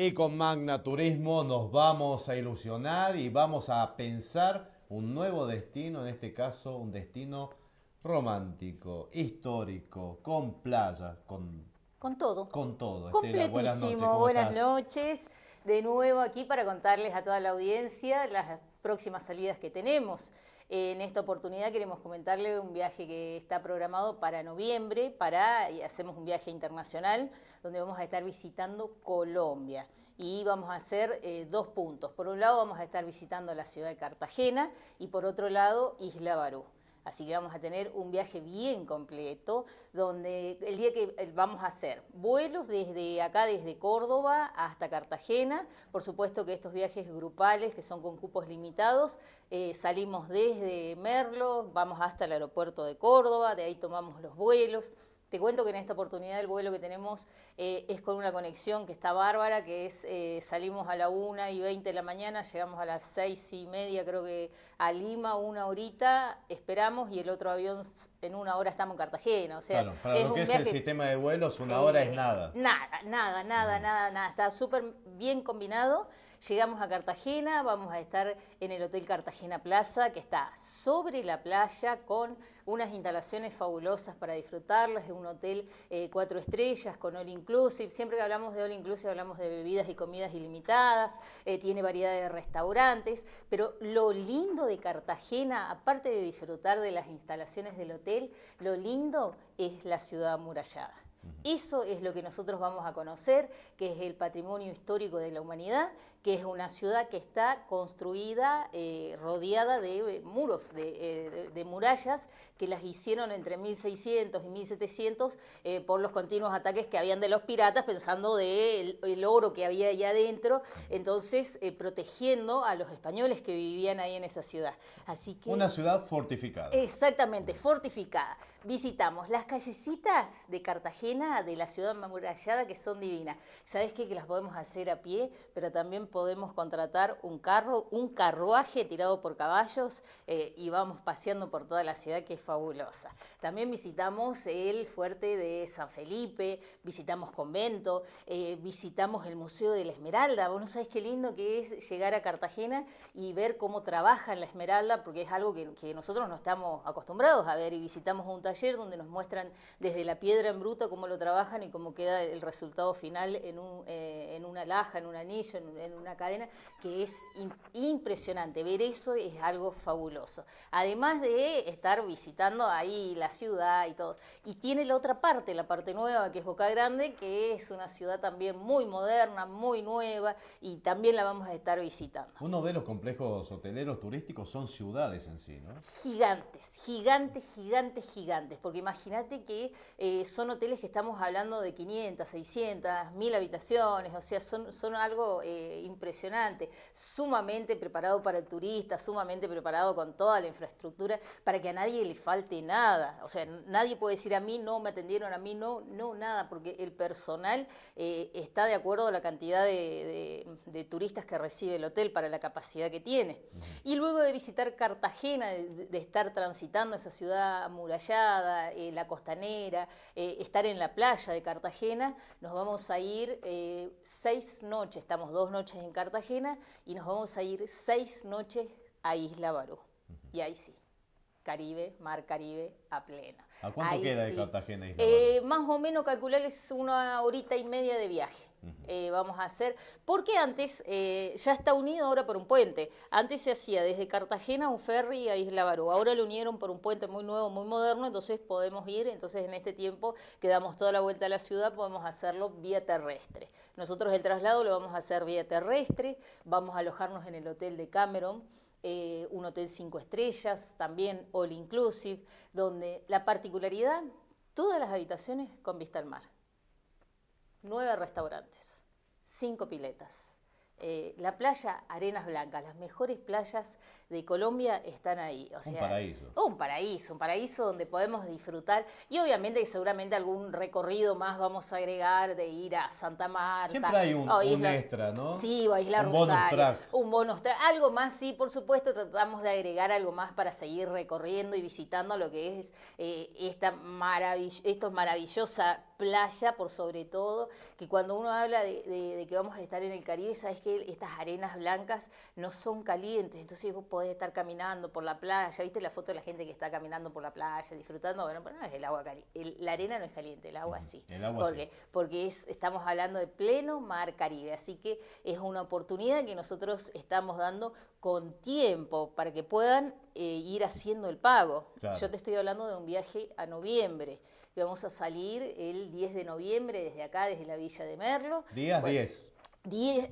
Y con Magna Turismo nos vamos a ilusionar y vamos a pensar un nuevo destino, en este caso un destino romántico, histórico, con playa, con... Con todo. Con todo. Completísimo. buenas noches. noches. De nuevo aquí para contarles a toda la audiencia las próximas salidas que tenemos. En esta oportunidad queremos comentarle un viaje que está programado para noviembre, para, hacemos un viaje internacional donde vamos a estar visitando Colombia y vamos a hacer eh, dos puntos. Por un lado vamos a estar visitando la ciudad de Cartagena y por otro lado Isla Barú. Así que vamos a tener un viaje bien completo, donde el día que eh, vamos a hacer vuelos desde acá, desde Córdoba hasta Cartagena. Por supuesto que estos viajes grupales, que son con cupos limitados, eh, salimos desde Merlo, vamos hasta el aeropuerto de Córdoba, de ahí tomamos los vuelos. Te cuento que en esta oportunidad el vuelo que tenemos eh, es con una conexión que está bárbara, que es eh, salimos a la 1 y 20 de la mañana, llegamos a las 6 y media creo que a Lima, una horita, esperamos y el otro avión en una hora estamos en Cartagena. O sea, para es lo que es el sistema de vuelos, una hora es eh, nada. Nada, nada, nada, nada, nada. Está súper bien combinado. Llegamos a Cartagena, vamos a estar en el Hotel Cartagena Plaza, que está sobre la playa, con unas instalaciones fabulosas para disfrutarlas. Es un hotel eh, cuatro estrellas, con All Inclusive. Siempre que hablamos de All Inclusive hablamos de bebidas y comidas ilimitadas, eh, tiene variedad de restaurantes, pero lo lindo de Cartagena, aparte de disfrutar de las instalaciones del hotel, lo lindo es la ciudad amurallada. Eso es lo que nosotros vamos a conocer, que es el patrimonio histórico de la humanidad, que es una ciudad que está construida, eh, rodeada de eh, muros, eh, de, murallas, que las hicieron entre 1600 y 1700 por los continuos ataques que habían de los piratas, pensando de el, oro que había ahí adentro, entonces protegiendo a los españoles que vivían ahí en esa ciudad. Así que, una ciudad fortificada. Exactamente, fortificada. Visitamos las callecitas de Cartagena de la ciudad amurallada que son divinas. ¿Sabes qué? Que las podemos hacer a pie, pero también podemos contratar un carro, un carruaje tirado por caballos eh, y vamos paseando por toda la ciudad que es fabulosa. También visitamos el fuerte de San Felipe, visitamos convento, eh, visitamos el Museo de la Esmeralda. Vos no sabés qué lindo que es llegar a Cartagena y ver cómo en la Esmeralda, porque es algo que, nosotros no estamos acostumbrados a ver y visitamos un taller donde nos muestran desde la piedra en bruta, cómo lo trabajan y cómo queda el resultado final en, eh, en una laja, en un anillo, en, una cadena, que es impresionante. Ver eso es algo fabuloso. Además de estar visitando ahí la ciudad y todo. Y tiene la otra parte, la parte nueva, que es Boca Grande, que es una ciudad también muy moderna, muy nueva, y también la vamos a estar visitando. Uno de los complejos hoteleros turísticos son ciudades en sí, ¿no? Gigantes, gigantes, gigantes, gigantes. Porque imagínate que eh, son hoteles que estamos hablando de 500, 600, 1000 habitaciones, o sea, son, algo eh, impresionante, sumamente preparado para el turista, sumamente preparado con toda la infraestructura, para que a nadie le falte nada. O sea, nadie puede decir a mí no me atendieron, a mí no, no, nada, porque el personal eh, está de acuerdo a la cantidad de, turistas que recibe el hotel para la capacidad que tiene. Y luego de visitar Cartagena, de, estar transitando esa ciudad amurallada, eh, la costanera, estar en en la playa de Cartagena. Nos vamos a ir eh, seis noches, estamos dos noches en Cartagena y nos vamos a ir seis noches a Isla Barú. Y ahí sí, Caribe, Mar Caribe a plena. ¿A cuánto queda de Cartagena? Isla eh, más o menos calcular es una horita y media de viaje. Eh, vamos a hacer, porque antes eh, ya está unido ahora por un puente. Antes se hacía desde Cartagena un ferry a Isla Barú. Ahora lo unieron por un puente muy nuevo, muy moderno, entonces podemos ir. Entonces en este tiempo que damos toda la vuelta a la ciudad podemos hacerlo vía terrestre. Nosotros el traslado lo vamos a hacer vía terrestre. Vamos a alojarnos en el hotel de Cameron eh, un hotel cinco estrellas, también all inclusive, donde la particularidad, todas las habitaciones con vista al mar, nueve restaurantes, cinco piletas eh, la playa Arenas Blancas, las mejores playas de Colombia están ahí. un paraíso. Un paraíso, un paraíso donde podemos disfrutar. Y obviamente, seguramente algún recorrido más vamos a agregar de ir a Santa Marta. Siempre hay un, extra, ¿no? Sí, o a Isla un Rosario. Bonus Un bonus track. Algo más, sí, por supuesto, tratamos de agregar algo más para seguir recorriendo y visitando lo que es eh, esta maravillosa, estos maravillosa playa por sobre todo, que cuando uno habla de, que vamos a estar en el Caribe, sabes que estas arenas blancas no son calientes, entonces vos podés estar caminando por la playa, viste la foto de la gente que está caminando por la playa, disfrutando, bueno, pero no es el agua caliente, la arena no es caliente, el agua sí. El agua porque, sí. Porque es, estamos hablando de pleno mar Caribe, así que es una oportunidad que nosotros estamos dando con tiempo para que puedan eh, ir haciendo el pago. Yo te estoy hablando de un viaje a noviembre. vamos a salir el 10 de noviembre desde acá, desde la villa de Merlo. Días 10.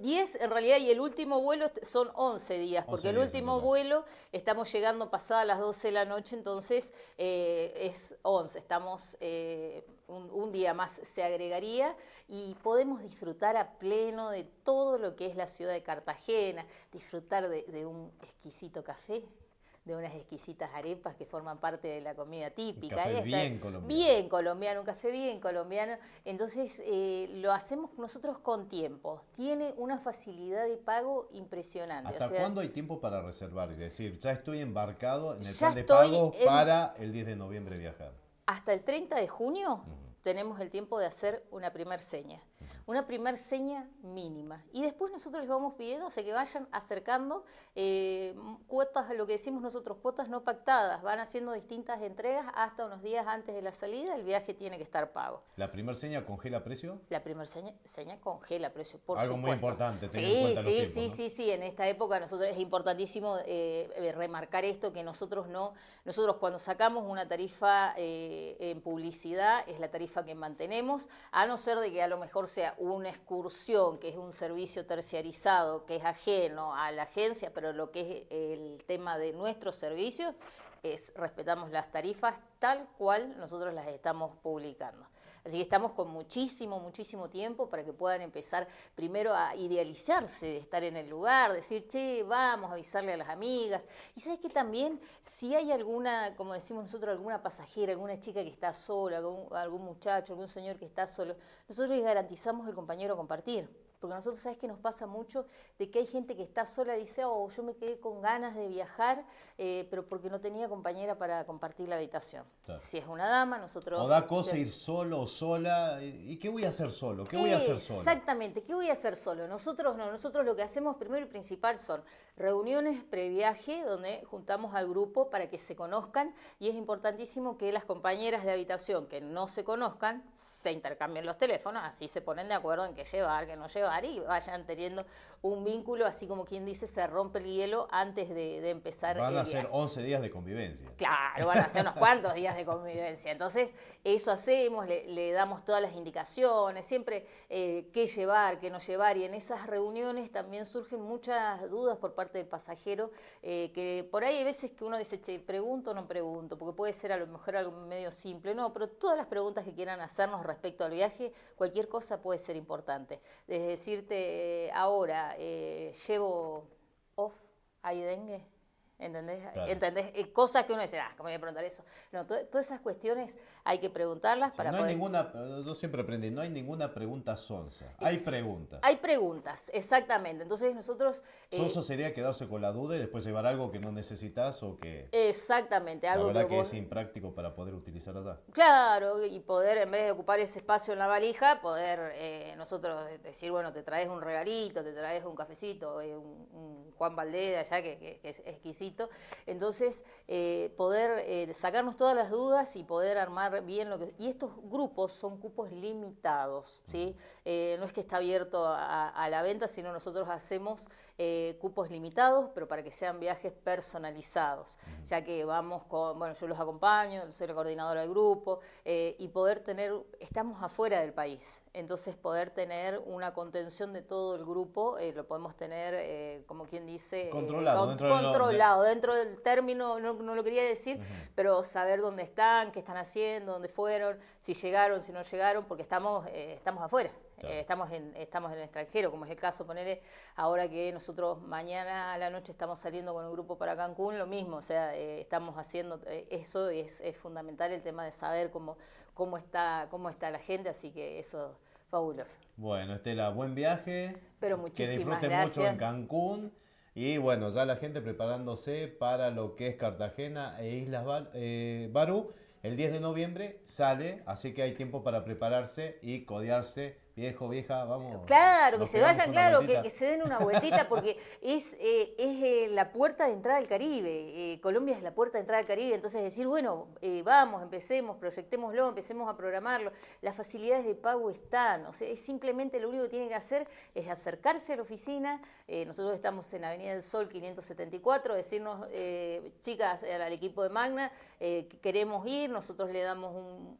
10, en realidad y el último vuelo son 11 días, porque el último vuelo estamos llegando pasada las 12 de la noche, entonces eh, es 11, estamos eh, un, día más se agregaría y podemos disfrutar a pleno de todo lo que es la ciudad de Cartagena, disfrutar de, de un exquisito café, de unas exquisitas arepas que forman parte de la comida típica. bien colombiano. Bien colombiano, un café bien colombiano. Entonces eh, lo hacemos nosotros con tiempo. Tiene una facilidad de pago impresionante. ¿Hasta cuándo hay tiempo para reservar? y decir, ya estoy embarcado en el plan de pago para el 10 de noviembre viajar. Hasta el 30 de junio tenemos el tiempo de hacer una primer seña una primer seña mínima. Y después nosotros les vamos pidiendo que vayan acercando eh, cuotas, lo que decimos nosotros, cuotas no pactadas. Van haciendo distintas entregas hasta unos días antes de la salida, el viaje tiene que estar pago. ¿La primer seña congela precio? La primer seña, congela precio, por Algo muy importante. Sí, sí, sí, sí, sí. En esta época nosotros es importantísimo eh, remarcar esto, que nosotros no, nosotros cuando sacamos una tarifa eh, en publicidad, es la tarifa que mantenemos, a no ser de que a lo mejor sea una excursión, que es un servicio terciarizado, que es ajeno a la agencia, pero lo que es el tema de nuestros servicios, es respetamos las tarifas tal cual nosotros las estamos publicando. Así que estamos con muchísimo, muchísimo tiempo para que puedan empezar primero a idealizarse de estar en el lugar, decir, che, vamos a avisarle a las amigas. Y sabes que también si hay alguna, como decimos nosotros, alguna pasajera, alguna chica que está sola, algún, algún muchacho, algún señor que está solo, nosotros les garantizamos el compañero compartir porque nosotros sabes que nos pasa mucho de que hay gente que está sola y dice, oh, yo me quedé con ganas de viajar, eh, pero porque no tenía compañera para compartir la habitación. Si es una dama, nosotros... O da cosa ir solo o sola, eh, ¿y qué voy a hacer solo? ¿Qué, voy a eh, hacer solo? Exactamente, ¿qué voy a hacer solo? Nosotros no, nosotros lo que hacemos primero y principal son reuniones previaje, donde juntamos al grupo para que se conozcan, y es importantísimo que las compañeras de habitación que no se conozcan, se intercambien los teléfonos, así se ponen de acuerdo en qué llevar, qué no llevar y vayan teniendo un vínculo, así como quien dice, se rompe el hielo antes de, de empezar. Van a ser 11 días de convivencia. Claro, van a ser unos cuantos días de convivencia. Entonces, eso hacemos, le, damos todas las indicaciones, siempre eh, qué llevar, qué no llevar, y en esas reuniones también surgen muchas dudas por parte del pasajero, eh, que por ahí hay veces que uno dice, che, pregunto o no pregunto, porque puede ser a lo mejor algo medio simple, no, pero todas las preguntas que quieran hacernos respecto al viaje, cualquier cosa puede ser importante. Desde decirte ahora, eh, ¿llevo off? a dengue? ¿Entendés? Eh, cosas que uno dice, ah, ¿cómo voy a preguntar eso? No, todas esas cuestiones hay que preguntarlas para no Hay ninguna, yo siempre aprendí, no hay ninguna pregunta sonsa. hay preguntas. Hay preguntas, exactamente. Entonces nosotros... Eh, sería quedarse con la duda y después llevar algo que no necesitas o que... Exactamente, algo la verdad que, es impráctico para poder utilizar Claro, y poder, en vez de ocupar ese espacio en la valija, poder eh, nosotros decir, bueno, te traes un regalito, te traes un cafecito, eh, un, Juan Valdés allá que es exquisito entonces, eh, poder eh, sacarnos todas las dudas y poder armar bien lo que... Y estos grupos son cupos limitados, ¿sí? Eh, no es que está abierto a, a la venta, sino nosotros hacemos cupos limitados, pero para que sean viajes personalizados, ya que vamos con, bueno, yo los acompaño, soy la coordinadora del grupo, y poder tener, estamos afuera del país, entonces poder tener una contención de todo el grupo, eh, lo podemos tener, eh, como quien dice, eh, controlado, dentro, controlado del... dentro, del término, no, lo quería decir, pero saber dónde están, qué están haciendo, dónde fueron, si llegaron, si no llegaron, porque estamos, eh, estamos afuera. Eh, estamos, en, estamos en el extranjero, como es el caso, poner ahora que nosotros mañana a la noche estamos saliendo con un grupo para Cancún, lo mismo, o sea, eh, estamos haciendo eh, eso es, fundamental el tema de saber cómo, cómo, está, cómo está la gente, así que eso fabuloso. Bueno, Estela, buen viaje. Pero muchísimas Que disfruten mucho en Cancún. Y bueno, ya la gente preparándose para lo que es Cartagena e Islas Barú. El 10 de noviembre sale, así que hay tiempo para prepararse y codearse viejo, vieja, vamos. Claro, que se vayan, claro, que, se den una vueltita, porque es, eh, es eh, la puerta de entrada al Caribe. Eh, Colombia es la puerta de entrada al Caribe. Entonces, decir, bueno, vamos, empecemos, proyectémoslo, empecemos a programarlo. Las facilidades de pago están. O sea, es simplemente lo único que tienen que hacer es acercarse a la oficina. nosotros estamos en Avenida del Sol 574, decirnos, chicas, al equipo de Magna, queremos ir, nosotros le damos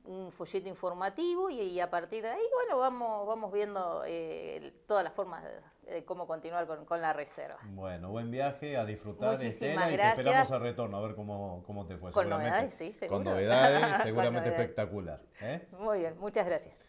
un, folleto informativo y a partir de ahí, bueno, vamos vamos, viendo eh, todas las formas de, cómo continuar con, con, la reserva. Bueno, buen viaje, a disfrutar, Muchísimas gracias. y te esperamos al retorno a ver cómo, cómo te fue. Con novedades, sí, seguro. Con novedades, seguramente espectacular. ¿eh? Muy bien, muchas gracias.